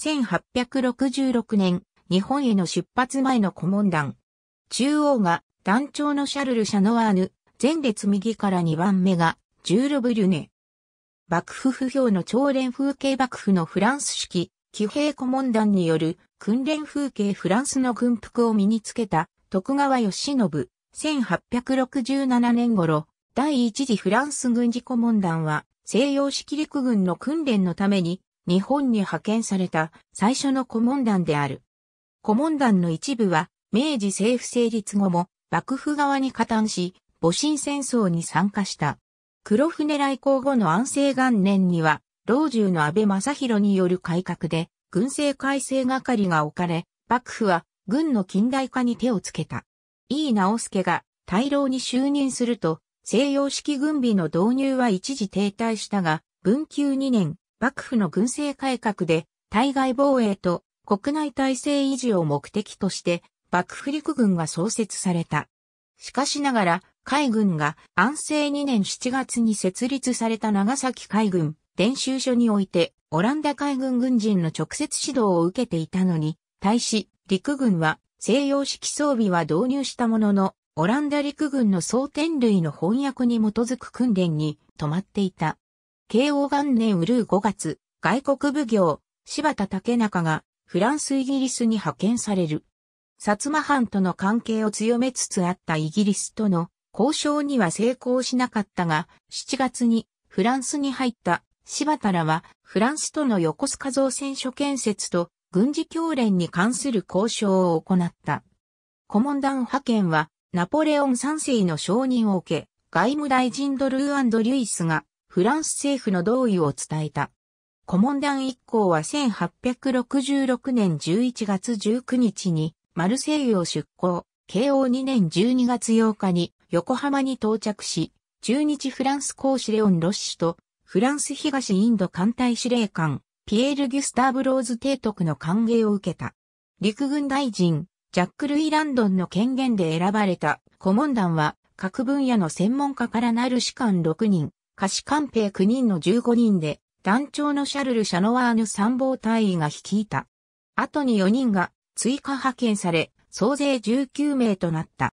1866年、日本への出発前の顧問団。中央が団長のシャルル・シャノワーヌ、前列右から2番目がジューロブリュネ。幕府不評の朝練風景幕府のフランス式、騎兵顧問団による訓練風景フランスの軍服を身につけた徳川義信、1867年頃、第一次フランス軍事顧問団は西洋式陸軍の訓練のために日本に派遣された最初の顧問団である。顧問団の一部は、明治政府成立後も幕府側に加担し、戊辰戦争に参加した。黒船来航後の安政元年には、老中の安倍正弘による改革で、軍政改正係が置かれ、幕府は軍の近代化に手をつけた。井伊直助が大老に就任すると、西洋式軍備の導入は一時停滞したが、文久2年、幕府の軍政改革で、対外防衛と国内体制維持を目的として、幕府陸軍が創設された。しかしながら、海軍が安政2年7月に設立された長崎海軍伝習所において、オランダ海軍軍人の直接指導を受けていたのに、対し、陸軍は西洋式装備は導入したものの、オランダ陸軍の装填類の翻訳に基づく訓練に止まっていた。慶応元年うるう5月、外国奉行、柴田竹中が、フランスイギリスに派遣される。薩摩藩との関係を強めつつあったイギリスとの交渉には成功しなかったが、7月にフランスに入った柴田らは、フランスとの横須賀造船所建設と軍事教練に関する交渉を行った。顧問団派遣は、ナポレオン3世の承認を受け、外務大臣ドルーリュイスがフランス政府の同意を伝えた。コモンダン一行は1866年11月19日にマルセイユを出港、慶応2年12月8日に横浜に到着し、中日フランス公司レオン・ロッシュとフランス東インド艦隊司令官、ピエール・ギュスターブ・ローズ提督の歓迎を受けた。陸軍大臣、ジャック・ルイ・ランドンの権限で選ばれたコモンダンは各分野の専門家からなる士官6人、下士官兵9人の15人で、団長のシャルル・シャノワーヌ参謀隊員が率いた。後に4人が追加派遣され、総勢19名となった。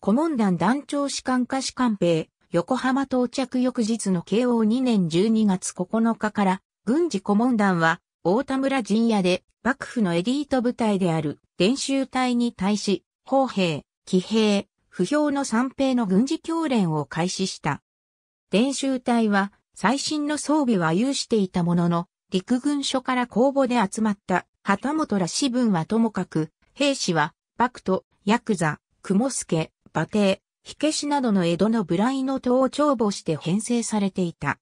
顧問団団長士官下士官兵、横浜到着翌日の慶応2年12月9日から、軍事顧問団は、大田村陣屋で、幕府のエリート部隊である、練習隊に対し、砲兵、騎兵、不評の三兵の軍事教練を開始した。練習隊は最新の装備は有していたものの、陸軍所から公募で集まった旗本ら士分はともかく、兵士は、バクト、ヤクザ、クモスケ、馬帝、火消しなどの江戸のブライの島を帳簿して編成されていた。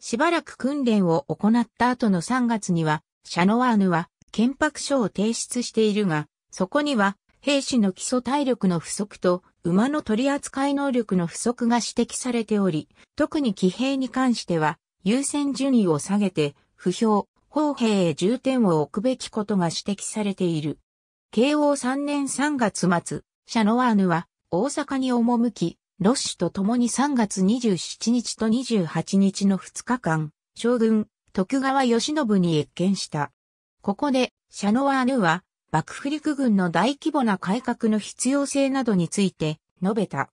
しばらく訓練を行った後の3月には、シャノワーヌは、憲白書を提出しているが、そこには、兵士の基礎体力の不足と、馬の取扱い能力の不足が指摘されており、特に騎兵に関しては、優先順位を下げて、不評、砲兵へ重点を置くべきことが指摘されている。慶応3年3月末、シャノワーヌは大阪に赴き、ロッシュと共に3月27日と28日の2日間、将軍、徳川義信に謁見した。ここで、シャノワーヌは、幕府陸軍の大規模な改革の必要性などについて述べた。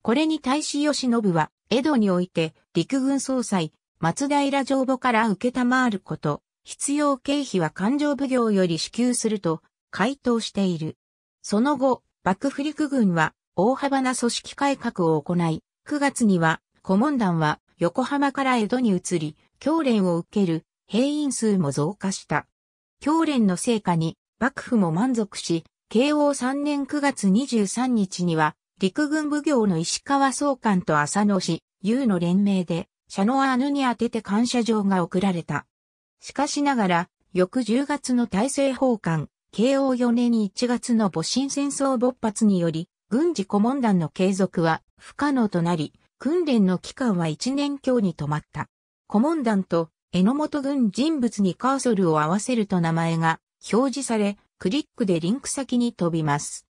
これに対し吉信は、江戸において陸軍総裁、松平上母から受けたまわること、必要経費は勘定奉行より支給すると回答している。その後、幕府陸軍は大幅な組織改革を行い、9月には顧問団は横浜から江戸に移り、教練を受ける兵員数も増加した。教練の成果に幕府も満足し、慶応3年9月23日には、陸軍奉行の石川総監と浅野氏、優の連名で、シャノアーヌに宛てて感謝状が贈られた。しかしながら、翌10月の大政奉還、慶応4年1月の戊辰戦争勃発により、軍事顧問団の継続は不可能となり、訓練の期間は1年強に止まった。顧問団と榎本軍人物にカーソルを合わせると名前が表示され、クリックでリンク先に飛びます。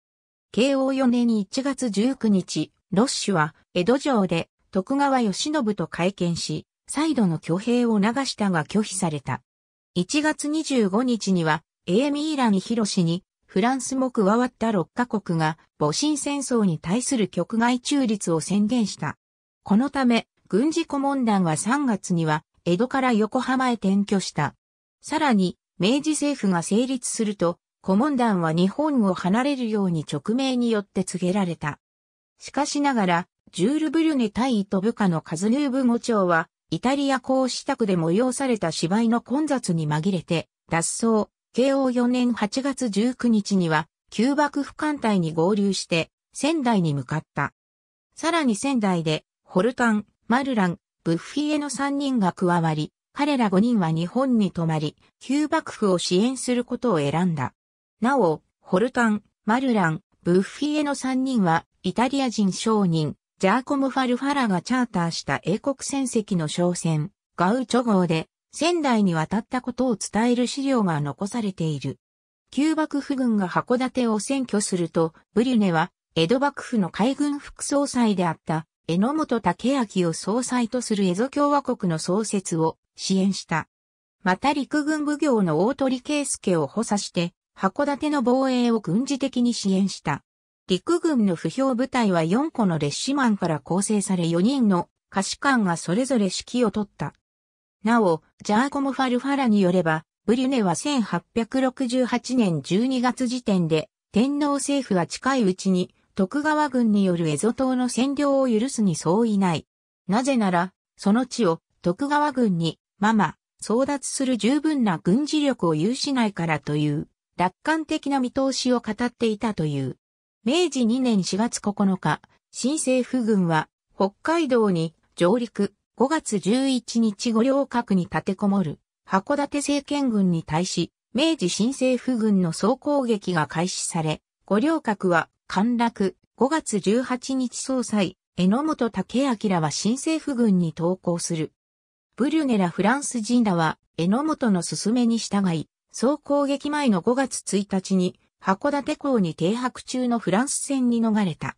慶応4年1月19日、ロッシュは江戸城で徳川義信と会見し、再度の挙兵を流したが拒否された。1月25日には、エーミーラン・ヒロシに、フランスも加わった6カ国が、戊辰戦争に対する局外中立を宣言した。このため、軍事顧問団は3月には、江戸から横浜へ転居した。さらに、明治政府が成立すると、顧問団は日本を離れるように直命によって告げられた。しかしながら、ジュール・ブリュネ大尉と部下のカズヌーブ5長は、イタリア公支宅で催された芝居の混雑に紛れて、脱走、慶応4年8月19日には、旧幕府艦隊に合流して、仙台に向かった。さらに仙台で、ホルタン、マルラン、ブッフィエの3人が加わり、彼ら5人は日本に泊まり、旧幕府を支援することを選んだ。なお、ホルタン、マルラン、ブッフィエの3人は、イタリア人商人、ジャーコム・ファルファラがチャーターした英国船籍の商船、ガウチョ号で、仙台に渡ったことを伝える資料が残されている。旧幕府軍が函館を占拠すると、ブリュネは、江戸幕府の海軍副総裁であった、江本武明を総裁とする江戸共和国の創設を支援した。また陸軍奉行の大鳥圭介を補佐して、函館の防衛を軍事的に支援した。陸軍の不評部隊は4個の列士マンから構成され4人の下士官がそれぞれ指揮を取った。なお、ジャーコム・ファルファラによれば、ブリュネは1868年12月時点で、天皇政府は近いうちに、徳川軍によるエゾ島の占領を許すに相違ない。なぜなら、その地を徳川軍にまま、争奪する十分な軍事力を有しないからという、楽観的な見通しを語っていたという。明治2年4月9日、新政府軍は北海道に上陸5月11日五稜郭に立てこもる函館政権軍に対し、明治新政府軍の総攻撃が開始され、五稜郭は陥落5月18日総裁、榎本武明は新政府軍に投降する。ブリュネラ・フランス人らは、榎本の勧めに従い、総攻撃前の5月1日に、函館港に停泊中のフランス船に逃れた。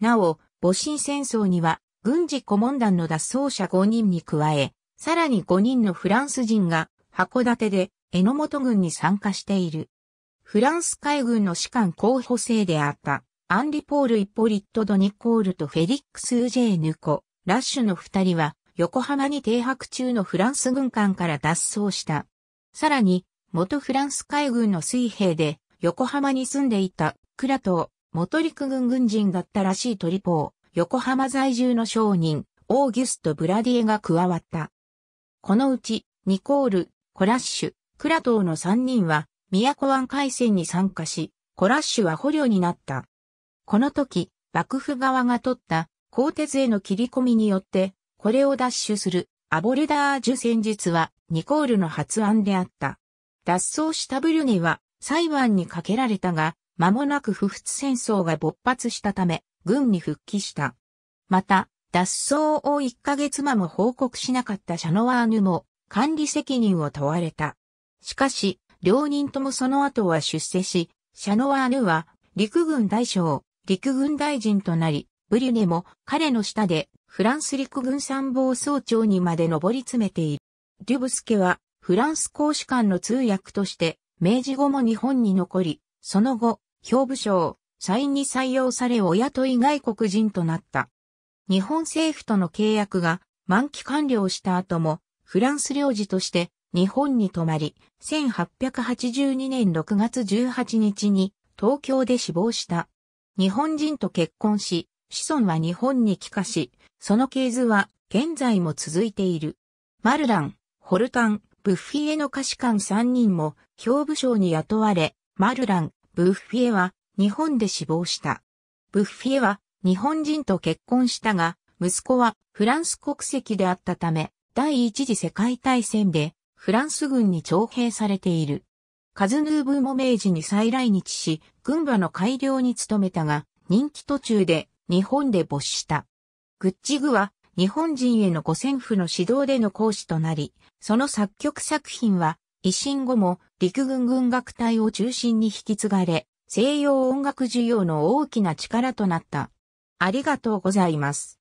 なお、戊辰戦争には、軍事顧問団の脱走者5人に加え、さらに5人のフランス人が、函館で、榎本軍に参加している。フランス海軍の士官候補生であった、アンリポール・イポリット・ドニコールとフェリックス・ウジェーヌコ、ラッシュの二人は、横浜に停泊中のフランス軍艦から脱走した。さらに、元フランス海軍の水兵で、横浜に住んでいた、クラト元陸軍軍人だったらしいトリポー、横浜在住の商人、オーギュスト・ブラディエが加わった。このうち、ニコール、コラッシュ、クラトーの3人は、都湾海戦に参加し、コラッシュは捕虜になった。この時、幕府側が取った、鋼鉄への切り込みによって、これを奪取するアボルダージュ戦術はニコールの発案であった。脱走したブリュネは裁判にかけられたが、間もなく不仏戦争が勃発したため、軍に復帰した。また、脱走を1ヶ月間も報告しなかったシャノワーヌも管理責任を問われた。しかし、両人ともその後は出世し、シャノワーヌは陸軍大将、陸軍大臣となり、ブリュネも彼の下でフランス陸軍参謀総長にまで上り詰めている。デュブスケはフランス公使館の通訳として明治後も日本に残り、その後、兵部省、社員に採用され親とい外国人となった。日本政府との契約が満期完了した後も、フランス領事として日本に泊まり、1882年6月18日に東京で死亡した。日本人と結婚し、子孫は日本に帰化し、その系図は現在も続いている。マルラン、ホルタン、ブッフィエの歌詞官3人も兵部省に雇われ、マルラン、ブッフィエは日本で死亡した。ブッフィエは日本人と結婚したが、息子はフランス国籍であったため、第一次世界大戦でフランス軍に徴兵されている。カズヌーブも明治に再来日し、軍馬の改良に努めたが、任期途中で日本で没した。グッチグは日本人への五線譜の指導での講師となり、その作曲作品は、維新後も陸軍軍楽隊を中心に引き継がれ、西洋音楽需要の大きな力となった。ありがとうございます。